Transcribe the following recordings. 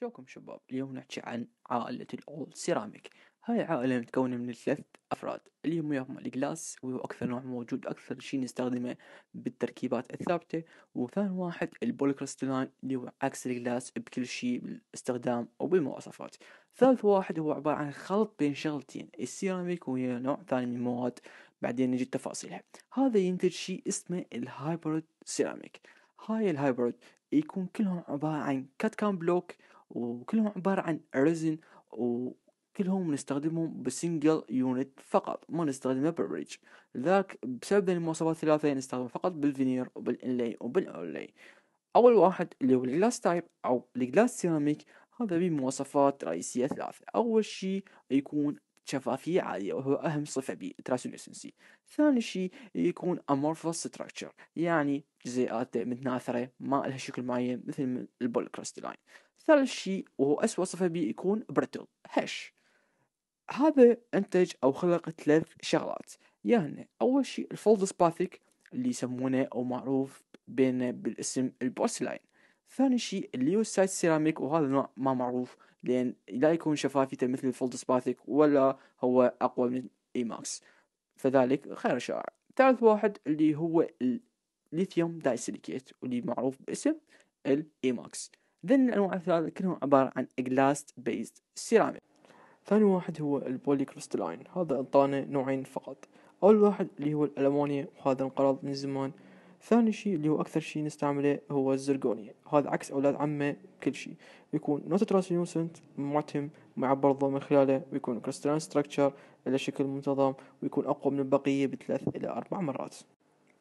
شوكم شباب اليوم نحكي عن عائلة الأول سيراميك هاي عائلة متكونة من ثلاث أفراد اللي هم يهم الجلاس وهو أكثر نوع موجود أكثر شي نستخدمه بالتركيبات الثابتة وثاني واحد البوليكريستالين اللي هو عكس الجلاس بكل شي بالاستخدام أو بالمواصفات ثالث واحد هو عبارة عن خلط بين شغلتين السيراميك وهي نوع ثاني من المواد بعدين نجي تفاصيلها هذا ينتج شي اسمه الهايبرد سيراميك هاي الهايبرد يكون كلهم عبارة عن كات كام بلوك وكلهم عبارة عن ريزن وكلهم نستخدمهم بسنجل يونت فقط ما نستخدمه بالريج ذاك بسبب المواصفات الثلاثة نستخدمه فقط بالفينير وبالإنلي وبالأولي أول واحد اللي هو الجلاس تايب أو الجلاس سيراميك هذا بيه مواصفات رئيسية ثلاثة أول شي يكون شفافية عالية وهو أهم صفة بـ الأسنسي ثاني شيء يكون amorphous structure يعني جزيئات متناثرة ما لها شكل معين مثل البول كريستالين ثالث شيء وهو أسوأ صفة بي يكون برتل هش هذا أنتج أو خلق ثلاث شغلات يعني أول شيء الفولد سباثيك اللي يسمونه أو معروف بين بالاسم البورسلاين ثاني شيء الليوسايت سيراميك وهذا نوع ما معروف لأن لا يكون شفافيته مثل الفولد سباثيك ولا هو أقوى من إي ماكس فذلك خير شائع ثالث واحد اللي هو الليثيوم دايسيليكيت واللي معروف باسم الإي ماكس ذن الأنواع الثلاثة كلهم عبارة عن جلاس بيزد سيراميك ثاني واحد هو البولي كريستالين هذا أعطانا نوعين فقط أول واحد اللي هو الالمونيا وهذا انقرض من زمان ثاني شيء اللي هو اكثر شيء نستعمله هو الزرقوني هذا عكس اولاد عمه بكل شيء يكون ترانسلوسنت معتم مع برضه من خلاله ويكون كريستالين ستراكشر الى شكل منتظم ويكون اقوى من البقيه بثلاث الى اربع مرات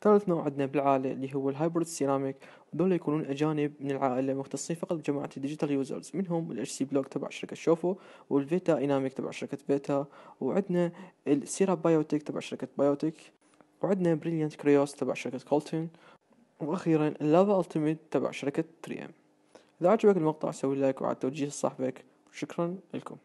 ثالث نوع عندنا بالعائلة اللي هو الهايبرد سيراميك دول يكونون أجانب من العائلة مختصين فقط بجماعة الديجيتال يوزرز منهم الاتش سي بلوك تبع شركة شوفو والفيتا ايناميك تبع شركة بيتا وعندنا السيرا بايوتيك تبع شركة بايوتيك وعندنا بريليانت كريوس تبع شركة كولتين وأخيرا اللافا ألتيميت تبع شركة 3M إذا عجبك المقطع سوي لايك وعلى توجيه صاحبك وشكرا لكم